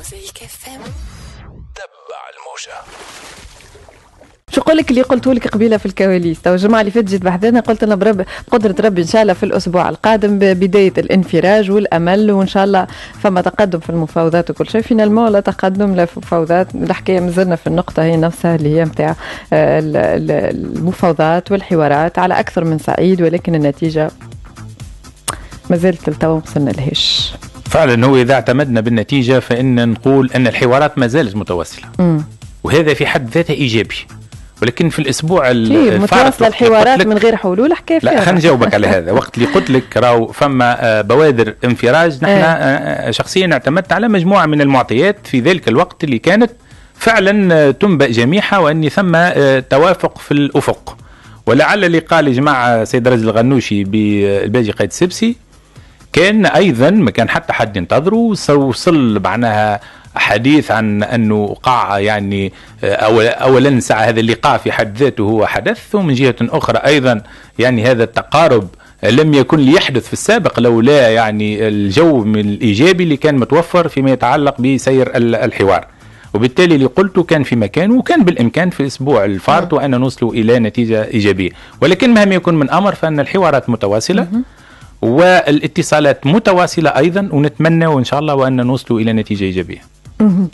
موزيك اف ام تبع الموجه شو قولك اللي قلته لك قبيله في الكواليس تو الجمعه اللي فاتت جيت بحذانا قلت انا برب بقدره ربي ان شاء الله في الاسبوع القادم بدايه الانفراج والامل وان شاء الله فما تقدم في المفاوضات وكل شيء المو لا تقدم لا المفاوضات الحكايه مازلنا في النقطه هي نفسها اللي هي نتاع آه، المفاوضات والحوارات على اكثر من صعيد ولكن النتيجه مازالت لتوا ما وصلنا لهاش فعلا هو اذا اعتمدنا بالنتيجه فان نقول ان الحوارات ما زالت متواصله مم. وهذا في حد ذاته ايجابي ولكن في الاسبوع متواصله الحوارات من غير حلول حكايه لا خلينا نجاوبك على هذا وقت اللي قلت لك راهو فما آه، بوادر انفراج نحن ايه. آه، آه، شخصيا اعتمدت على مجموعه من المعطيات في ذلك الوقت اللي كانت فعلا تنبأ جميعها واني ثم توافق في الافق ولعل لقاء جماعه سيد رجل الغنوشي بالباجي قيد السبسي كان ايضا ما كان حتى حد ينتظره وصل معناها حديث عن انه قاع يعني آه، اولا ساعه هذا اللقاء في حد ذاته هو حدث ومن جهه اخرى ايضا يعني هذا التقارب لم يكن ليحدث في السابق لولا يعني الجو من الايجابي اللي كان متوفر فيما يتعلق بسير الحوار. وبالتالي اللي قلته كان في مكان وكان بالامكان في الاسبوع الفارط نعم. وان نوصلوا الى نتيجه ايجابيه ولكن مهما يكون من امر فان الحوارات متواصله والاتصالات متواصلة أيضا ونتمنى وإن شاء الله وأن نوصل إلى نتيجة إيجابية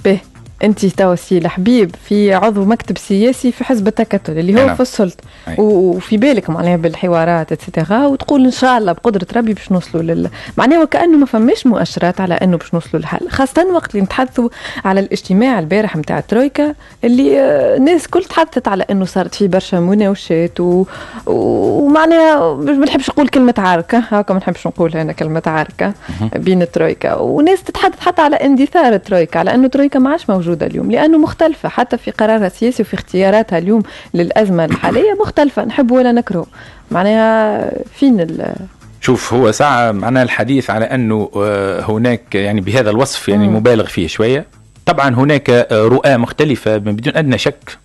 به انت سي الحبيب في عضو مكتب سياسي في حزب التكتل اللي هو أنا. نعم. في السلطه وفي بالك معناها بالحوارات اتسيتيرا وتقول ان شاء الله بقدره ربي باش نوصلوا لل معناها وكانه ما فماش مؤشرات على انه باش نوصلوا للحل خاصه وقت اللي نتحدثوا على الاجتماع البارح نتاع الترويكا اللي آه، الناس كل تحدثت على انه صارت فيه برشا مناوشات و... ومعناها ما نحبش نقول كلمه عركه هاكا ما نحبش نقول هنا كلمه عركه بين الترويكا وناس تتحدث حتى على اندثار الترويكا على انه ترويكا ما عادش موجودة اليوم لأنه مختلفة حتى في قرارها السياسي وفي اختياراتها اليوم للأزمة الحالية مختلفة نحب ولا نكره معناها فين ال شوف هو ساعة معناها الحديث على أنه آه، هناك يعني بهذا الوصف يعني مبالغ فيه شوية طبعا هناك آه، رؤى مختلفة بدون أدنى شك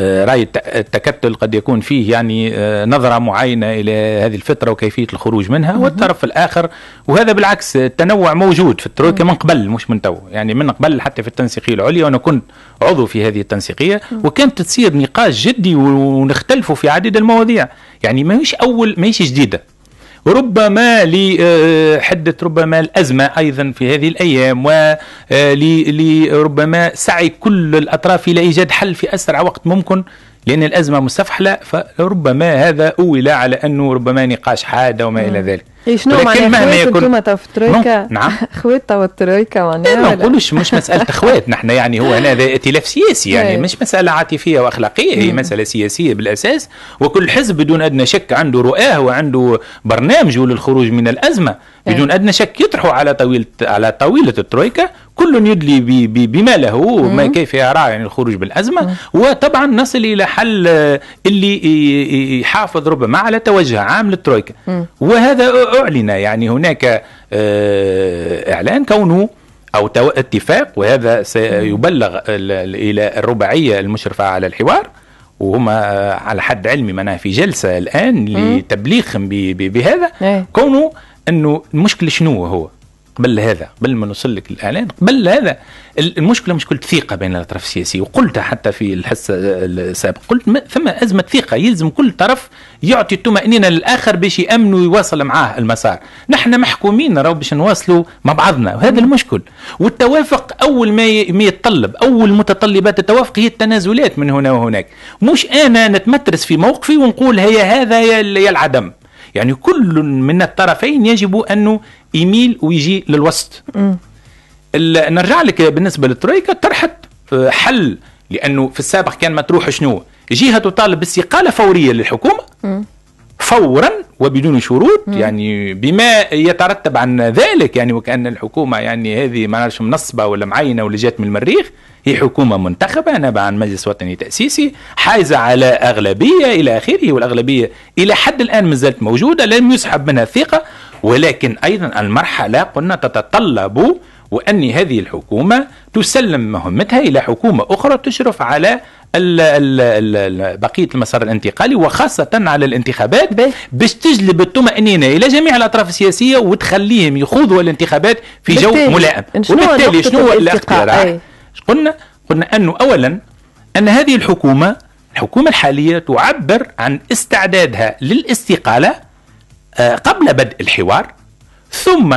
آه، رأي التكتل قد يكون فيه يعني آه، نظرة معينة إلى هذه الفترة وكيفية الخروج منها والطرف الآخر وهذا بالعكس التنوع موجود في الترويكا من قبل مش من تو يعني من قبل حتى في التنسيقية العليا وأنا كنت عضو في هذه التنسيقية وكانت تصير نقاش جدي ونختلفوا في عديد المواضيع يعني ماهيش أول ماهيش جديدة ربما لحدة آه، ربما الأزمة أيضا في هذه الأيام ولربما آه، سعي كل الأطراف إلى إيجاد حل في أسرع وقت ممكن لأن الأزمة مستفحلة فربما هذا أول على أنه ربما نقاش حادة وما إلى ذلك شنو نعم. معناها مهما يكون في الترويكا نعم خوات والترويكا معناها لا ما نقولش مش مسألة خوات نحن يعني هو هنا ائتلاف سياسي يعني إيه. مش مسألة عاطفية وأخلاقية هي مسألة سياسية بالأساس وكل حزب بدون أدنى شك عنده رؤاه وعنده برنامجه للخروج من الأزمة بدون إيه. ادنى شك يطرحوا على طويله على طاوله الترويكا كل يدلي بما له وما كيف يرى يعني الخروج بالازمه وطبعا نصل الى حل آه، اللي يحافظ ربما على توجه عام للترويكا وهذا اعلن يعني هناك آه، اعلان كونه او اتفاق وهذا سيبلغ الى الرباعيه المشرفه على الحوار وهما آه، على حد علمي معناها في جلسه الان لتبليغهم بهذا إيه. كونه انه المشكل شنو هو قبل هذا قبل ما نوصل لك الاعلان قبل هذا المشكله مشكله ثقه بين الاطراف السياسيه وقلتها حتى في الحصه السابقه قلت ما ثم ازمه ثقه يلزم كل طرف يعطي الطمانينه للاخر باش يامنوا ويواصل معاه المسار نحن محكومين راهو باش نواصلوا مع بعضنا وهذا المشكل والتوافق اول ما يتطلب اول متطلبات التوافق هي التنازلات من هنا وهناك مش انا نتمترس في موقفي ونقول هي هذا يا العدم يعني كل من الطرفين يجب أنه يميل ويجي للوسط نرجع لك بالنسبة للترويكا طرحت آه، حل لأنه في السابق كان مطروح شنو جهة تطالب باستقالة فورية للحكومة م. فورا وبدون شروط مم. يعني بما يترتب عن ذلك يعني وكأن الحكومة يعني هذه ما نعرفش منصبة ولا معينة ولا جات من المريخ هي حكومة منتخبة نابعة عن مجلس وطني تأسيسي حائزة على أغلبية إلى آخره والأغلبية إلى حد الآن ما زالت موجودة لم يسحب منها الثقة ولكن أيضا المرحلة قلنا تتطلب وأن هذه الحكومة تسلم مهمتها إلى حكومة أخرى تشرف على بقيه المسار الانتقالي وخاصه على الانتخابات باش تجلب الطمانينه الى جميع الاطراف السياسيه وتخليهم يخوضوا الانتخابات في جو ملائم وبالتالي شنو هو الاقتراح؟ قلنا قلنا انه اولا ان هذه الحكومه الحكومه الحاليه تعبر عن استعدادها للاستقاله آه، قبل بدء الحوار ثم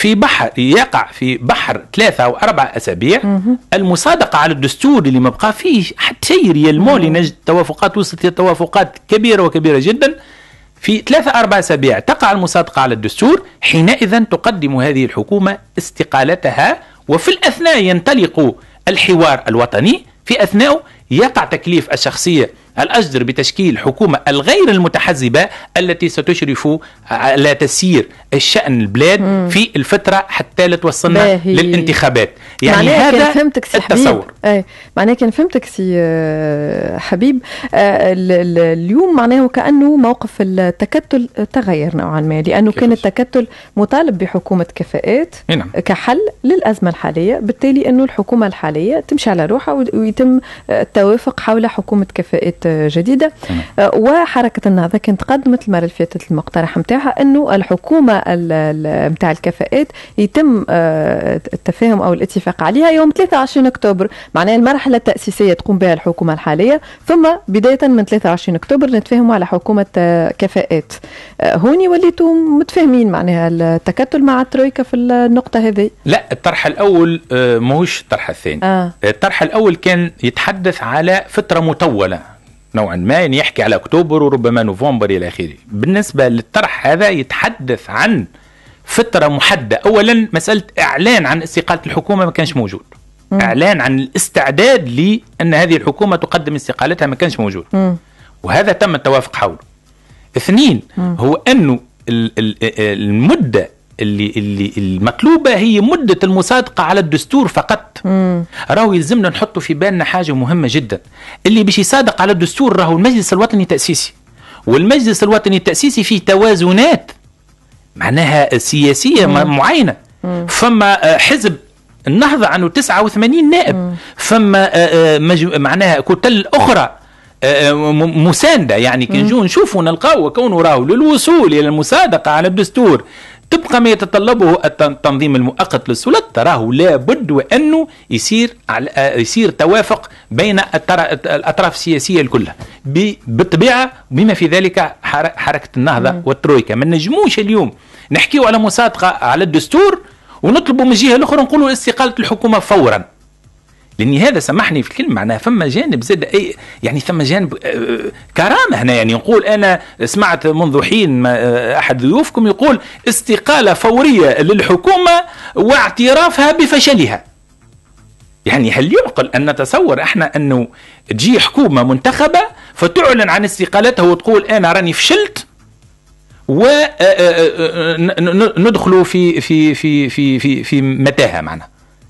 في بحر يقع في بحر ثلاثة أو أربعة أسابيع مم. المصادقة على الدستور اللي ما بقى فيه حتى شيء ريال مولي نجد توافقات وصلت توافقات كبيرة وكبيرة جدا في ثلاثة أربعة أسابيع تقع المصادقة على الدستور حينئذ تقدم هذه الحكومة استقالتها وفي الأثناء ينطلق الحوار الوطني في أثناء يقع تكليف الشخصية الأجدر بتشكيل حكومة الغير المتحزبة التي ستشرف على تسيير الشأن البلاد مم. في الفترة حتى لا توصلنا للانتخابات يعني هذا فهمتك سي التصور معناه معناها كان فهمتك سي آه، حبيب آه، اليوم معناه كأنه موقف التكتل تغير نوعا ما لأنه كان التكتل مطالب بحكومة كفاءات نعم. كحل للأزمة الحالية بالتالي أنه الحكومة الحالية تمشي على روحها ويتم آه، التوافق حول حكومة كفاءات مشاريعات جديده آه، وحركه النهضه كانت قدمت المره اللي فاتت المقترح نتاعها انه الحكومه نتاع الكفاءات يتم آه، التفاهم او الاتفاق عليها يوم 23 اكتوبر معناها المرحله التاسيسيه تقوم بها الحكومه الحاليه ثم بدايه من 23 اكتوبر نتفاهموا على حكومه آه، كفاءات هوني وليتوا متفاهمين معناها التكتل مع الترويكا في النقطه هذه لا الطرح الاول ماهوش الطرح الثاني آه. الطرح الاول كان يتحدث على فتره مطوله نوعا ما يعني يحكي على اكتوبر وربما نوفمبر الى اخره بالنسبه للطرح هذا يتحدث عن فتره محدده اولا مساله اعلان عن استقاله الحكومه ما كانش موجود مم. اعلان عن الاستعداد لان هذه الحكومه تقدم استقالتها ما كانش موجود مم. وهذا تم التوافق حوله اثنين مم. هو انه المده اللي اللي المطلوبه هي مده المصادقه على الدستور فقط راهو يلزمنا نحطوا في بالنا حاجه مهمه جدا اللي باش يصادق على الدستور راهو المجلس الوطني التاسيسي والمجلس الوطني التاسيسي فيه توازنات معناها سياسيه مم. معينه مم. فما آه، حزب النهضه عنده 89 نائب مم. فما آه، آه، مجو... معناها كتل اخرى مسانده يعني كي نجوا نشوفوا نلقاو كونه راهو للوصول الى المصادقه على الدستور تبقى ما يتطلبه التنظيم المؤقت للسلطة تراه لابد وأنه يصير آه، يصير توافق بين الأطراف السياسية الكلها بالطبيعة بما في ذلك حركة النهضة والترويكا ما نجموش اليوم نحكيو على مصادقة على الدستور ونطلبوا من الجهة الأخرى نقولوا استقالة الحكومة فورا لاني هذا سمحني في الكلمه معناها فما جانب زاد اي يعني ثم جانب آه، آه، كرامه هنا يعني نقول انا سمعت منذ حين آه، احد ضيوفكم يقول استقاله فوريه للحكومه واعترافها بفشلها يعني هل يعقل ان نتصور احنا انه تجي حكومه منتخبه فتعلن عن استقالتها وتقول انا راني فشلت وندخلوا في في في في في في متاهه معنا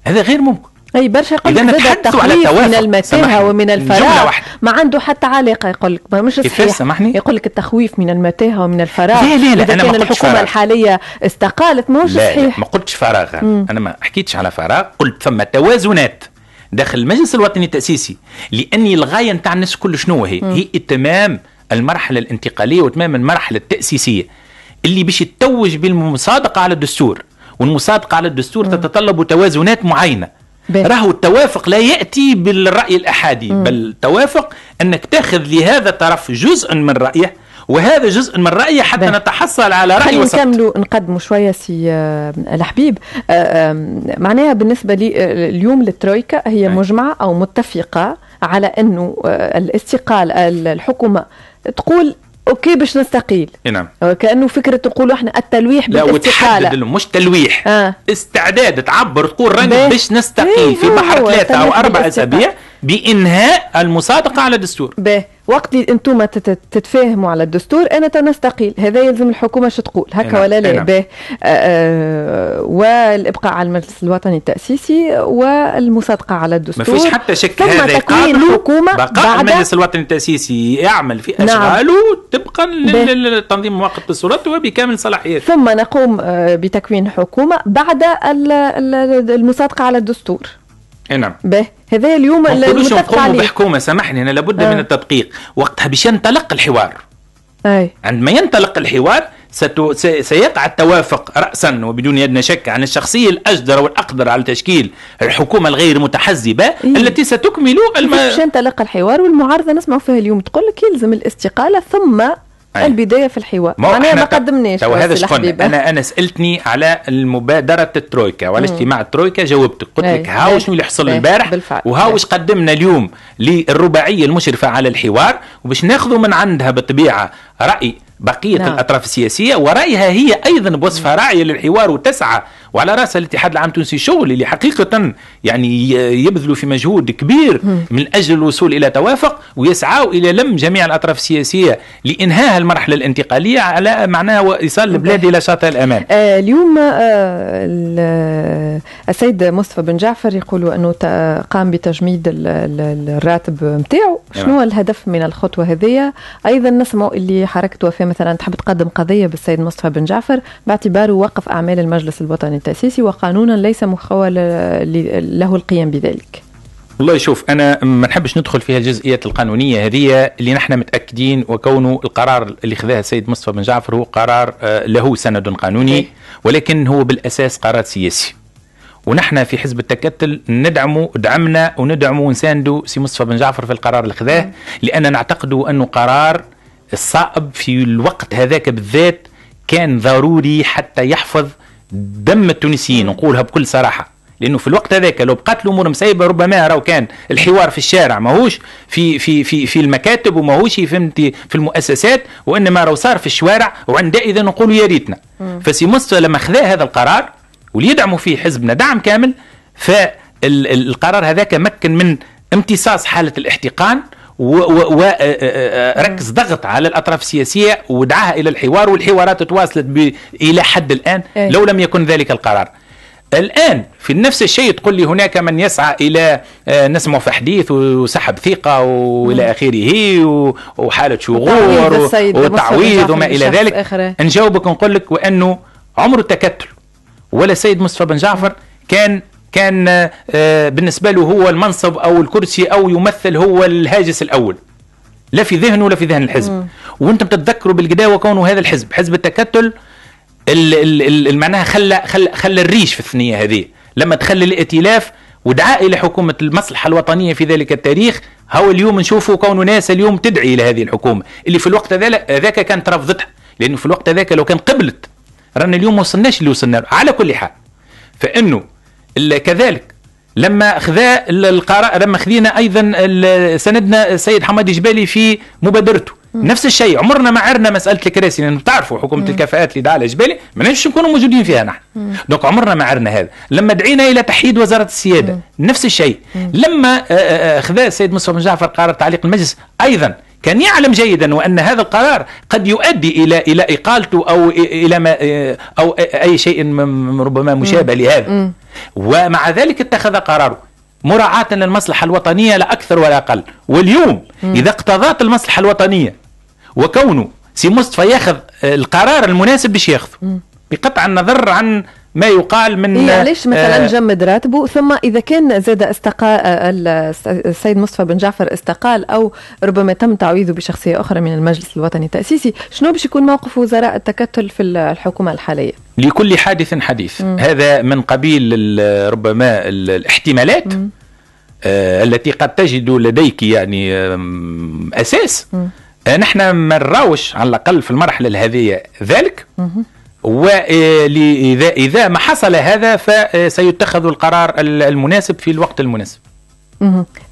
هذا غير ممكن اي برشا يقول لك زاد التخليف من المتاهه ومن الفراغ ما عنده حتى علاقه يقول لك مش صحيح سامحني يقول لك التخويف من المتاهه ومن الفراغ لا لا لا اذا أنا كان الحكومه فراغ. الحاليه استقالت ماهوش صحيح لا ما قلتش فراغ انا ما حكيتش على فراغ قلت ثم توازنات داخل المجلس الوطني التاسيسي لاني الغايه نتاع الناس الكل شنو هي؟ هي اتمام المرحله الانتقاليه واتمام المرحله التاسيسيه اللي باش يتوج بالمصادقه على الدستور والمصادقه على الدستور مم. تتطلب توازنات معينه راهو التوافق لا يأتي بالرأي الأحادي مم. بل التوافق أنك تاخذ لهذا الطرف جزء من رأيه وهذا جزء من رأيي حتى بيه. نتحصل على رأي وسط نكملوا نقدموا شوية سي آه، الحبيب آه، معناها بالنسبة لي آه، اليوم الترويكا هي نعم. مجمعة أو متفقة على أنه الاستقالة الحكومة تقول اوكي باش نستقيل نعم آه، كانه فكره نقولوا احنا التلويح لا وتحدد مش تلويح آه. استعداد تعبر تقول راني باش نستقيل إيه، في بحر ثلاثه او اربع اسابيع بانهاء المصادقه على الدستور به وقت اللي انتم تتفاهموا على الدستور انا تنستقيل هذا يلزم الحكومه شو تقول هكا نعم، ولا لا نعم. به آه، آه، والابقاء على المجلس الوطني التاسيسي والمصادقه على الدستور ما فيش حتى شك هذا تكوين الحكومه بقاء المجلس الوطني التاسيسي يعمل في نعم. اشغاله نعم. طبقا للتنظيم المؤقت بالسلطه وبكامل صلاحياته ثم نقوم آه، بتكوين حكومه بعد المصادقه على الدستور إيه نعم به هذا اليوم اللي عليه بحكومه سامحني انا لابد آه. من التدقيق وقتها باش ينطلق الحوار أي. عندما ينطلق الحوار ستو... سيقع التوافق رأسا وبدون أدنى شك عن الشخصية الأجدر والأقدر على تشكيل الحكومة الغير متحزبة إيه؟ التي ستكمل الم... باش ينطلق الحوار والمعارضة نسمع فيها اليوم تقول لك يلزم الاستقالة ثم أيه. البدايه في الحوار معناها ما قدمناش تو هذا شكون انا انا سالتني على المبادره الترويكا وعلى اجتماع الترويكا جاوبتك قلت إيه. لك هاو إيه. شنو اللي حصل إيه. البارح وهاو اش قدمنا اليوم للرباعيه المشرفه على الحوار وباش ناخذوا من عندها بالطبيعه راي بقيه نعم. الاطراف السياسيه ورايها هي ايضا بوصفه راعيه للحوار وتسعى وعلى رأس الاتحاد العام التونسي الشغل اللي حقيقة يعني يبذلوا في مجهود كبير من أجل الوصول إلى توافق ويسعوا إلى لم جميع الأطراف السياسية لإنهاء المرحلة الانتقالية على معناها وإيصال البلاد إلى شاطئ الأمان آه اليوم آه السيد مصطفى بن جعفر يقول أنه قام بتجميد الراتب نتاعو نعم. شنو الهدف من الخطوة هذه أيضا نسمع اللي حركة في مثلا تحب تقدم قضية بالسيد مصطفى بن جعفر باعتباره وقف أعمال المجلس الوطني التأسيسي وقانونا ليس مخول له القيام بذلك والله شوف انا ما نحبش ندخل في الجزئيات القانونيه هذه اللي نحن متاكدين وكونه القرار اللي خذاه السيد مصطفى بن جعفر هو قرار آه، له سند قانوني ولكن هو بالاساس قرار سياسي ونحن في حزب التكتل ندعموا دعمنا وندعموا ونساندوا سي مصطفى بن جعفر في القرار اللي خذاه لان نعتقدوا انه قرار صائب في الوقت هذاك بالذات كان ضروري حتى يحفظ دم التونسيين نقولها بكل صراحه لانه في الوقت هذاك لو بقات الامور مسيبه ربما راهو كان الحوار في الشارع ماهوش في في في في المكاتب وماهوش فهمتي في المؤسسات وانما راهو صار في الشوارع وعندئذ نقول يا ريتنا فسي مصطفى لما خذا هذا القرار واللي يدعموا فيه حزبنا دعم كامل فالقرار هذاك مكن من امتصاص حاله الاحتقان وركز ضغط على الاطراف السياسيه ودعاها الى الحوار والحوارات تواصلت الى حد الان إيه. لو لم يكن ذلك القرار الآن في نفس الشيء تقول لي هناك من يسعى إلى آه، نسمع في حديث وسحب ثقة وإلى آخره وحالة شغور وتعويض وما إلى ذلك نجاوبك ونقول لك وأنه عمر التكتل ولا سيد مصطفى بن جعفر كان كان آه، بالنسبة له هو المنصب أو الكرسي أو يمثل هو الهاجس الأول لا في ذهنه ولا في ذهن الحزب وانتم بتتذكروا بالقداوه وكونه هذا الحزب حزب التكتل معناها خلى خلى خلى الريش في الثنيه هذه لما تخلي الائتلاف ودعاء الى حكومه المصلحه الوطنيه في ذلك التاريخ هو اليوم نشوفوا كون ناس اليوم تدعي الى هذه الحكومه اللي في الوقت ذاك كانت رفضتها لانه في الوقت ذاك لو كان قبلت رانا اليوم ما وصلناش اللي وصلنا على كل حال فانه كذلك لما خذا القراء لما خذينا ايضا سندنا السيد حمادي جبالي في مبادرته مم. نفس الشيء عمرنا ما عرنا مساله الكراسي لانه تعرفوا حكومه مم. الكفاءات اللي دعا جبالي ما نجمش نكونوا موجودين فيها نحن دونك عمرنا ما عرنا هذا لما دعينا الى تحييد وزاره السياده مم. نفس الشيء مم. لما آه، آه، آه، خذا السيد مصطفى بن جعفر قرار تعليق المجلس ايضا كان يعلم جيدا وان هذا القرار قد يؤدي الى الى اقالته او الى ما او اي شيء ربما مشابه لهذا ومع ذلك اتخذ قراره مراعاة للمصلحة الوطنية لا أكثر ولا أقل واليوم إذا اقتضت المصلحة الوطنية وكونه سي مصطفى ياخذ آه، القرار المناسب باش ياخذه بقطع النظر عن ما يقال من إيه ليش آه، مثلا آه جمد راتبه ثم اذا كان زاد استقال آه، السيد مصطفى بن جعفر استقال او ربما تم تعويضه بشخصيه اخرى من المجلس الوطني التاسيسي شنو باش يكون موقف وزراء التكتل في الحكومه الحاليه لكل حادث حديث مم. هذا من قبيل ربما الاحتمالات مم. آه التي قد تجد لديك يعني اساس مم. آه نحن ما نراوش على الاقل في المرحله هذه ذلك مم. وإذا آه، إذا ما حصل هذا فسيتخذ القرار المناسب في الوقت المناسب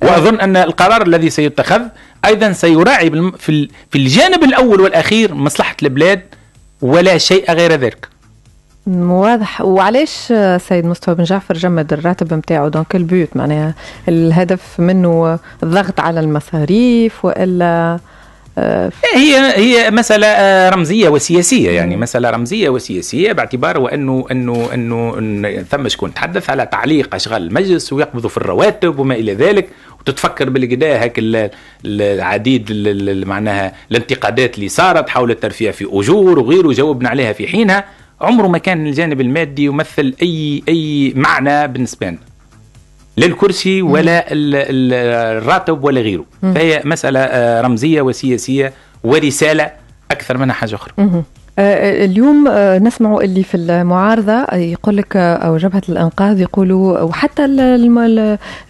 وأظن أن القرار الذي سيتخذ أيضا سيراعي في الجانب الأول والأخير مصلحة البلاد ولا شيء غير ذلك واضح وعلاش سيد مصطفى بن جعفر جمد الراتب نتاعو دونك البيوت معناها الهدف منه الضغط على المصاريف والا آه، إيه، هي هي مسألة آه، رمزية وسياسية يعني مسألة رمزية وسياسية باعتبار وأنه أنه أنه ثم شكون تحدث على تعليق أشغال المجلس ويقبضوا في الرواتب وما إلى ذلك وتتفكر بالقدا هاك العديد معناها الانتقادات اللي صارت حول الترفيه في أجور وغيره جاوبنا عليها في حينها عمره ما كان الجانب المادي يمثل اي اي معنى بالنسبه لنا لا الكرسي ولا الراتب ولا غيره فهي مساله آه، رمزيه وسياسيه ورساله اكثر منها حاجه اخرى آه، آه، اليوم آه، نسمع اللي في المعارضه يقول لك او جبهه الانقاذ يقولوا وحتى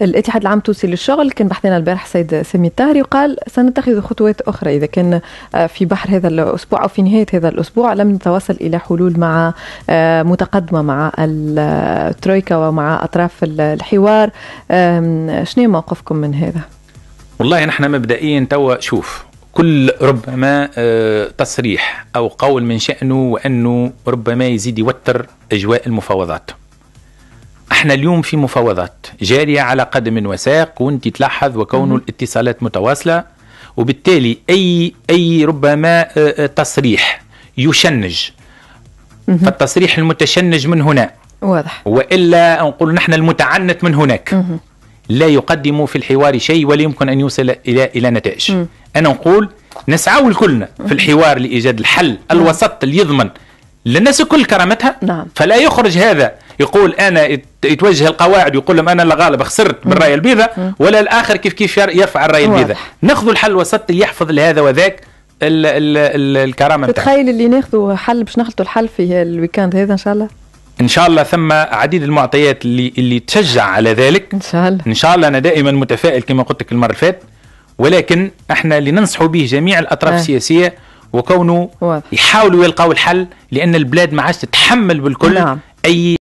الاتحاد العام التونسي للشغل كان بحثنا البارح السيد سامي الطاهري وقال سنتخذ خطوات اخرى اذا كان في بحر هذا الاسبوع او في نهايه هذا الاسبوع لم نتوصل الى حلول مع متقدمه مع الترويكا ومع اطراف الحوار شنو موقفكم من هذا؟ والله نحن مبدئيا توا شوف كل ربما آه، تصريح أو قول من شأنه وأنه ربما يزيد يوتر أجواء المفاوضات احنا اليوم في مفاوضات جارية على قدم وساق وانت تلاحظ وكون الاتصالات متواصلة وبالتالي أي, أي ربما آه، آه، تصريح يشنج فالتصريح المتشنج من هنا واضح وإلا نقول نحن المتعنت من هناك لا يقدم في الحوار شيء ولا يمكن أن يوصل إلى إلى نتائج أنا نقول نسعى لكلنا في الحوار لإيجاد الحل نعم. الوسط اللي يضمن للناس الكل كرامتها نعم. فلا يخرج هذا يقول انا يتوجه القواعد ويقول لهم انا الغالب خسرت بالرايه نعم. البيضاء نعم. ولا الاخر كيف كيف يرفع الرايه البيضاء ناخذ الحل الوسط اللي يحفظ لهذا وذاك الـ الـ الـ الكرامه تخيل اللي ناخذوا حل باش نخلطوا الحل في الويكاند هذا ان شاء الله ان شاء الله ثم عديد المعطيات اللي اللي تشجع على ذلك ان شاء الله ان شاء الله انا دائما متفائل كما قلت لك المره اللي فاتت ولكن احنا اللي ننصحوا به جميع الاطراف أه. السياسيه وكونه يحاولوا يلقاو الحل لان البلاد ما عادش تتحمل بالكل نعم. اي